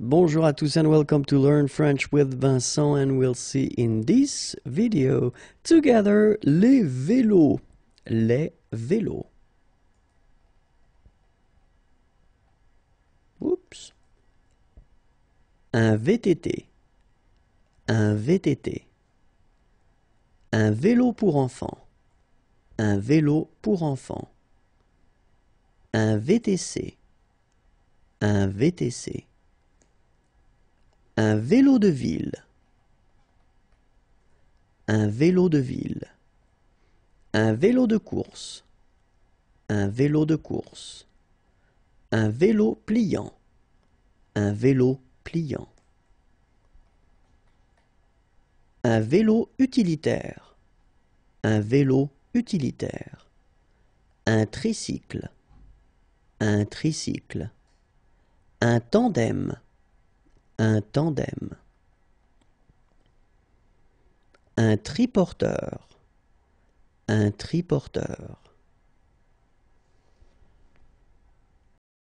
Bonjour à tous and welcome to Learn French with Vincent and we'll see in this video together les vélos. Les vélos. Oups. Un VTT. Un VTT. Un vélo pour enfants. Un vélo pour enfants. Un VTC. Un VTC. Un vélo de ville. Un vélo de ville. Un vélo de course. Un vélo de course. Un vélo pliant. Un vélo pliant. Un vélo utilitaire. Un vélo utilitaire. Un tricycle. Un tricycle. Un tandem un tandem, un triporteur, un triporteur.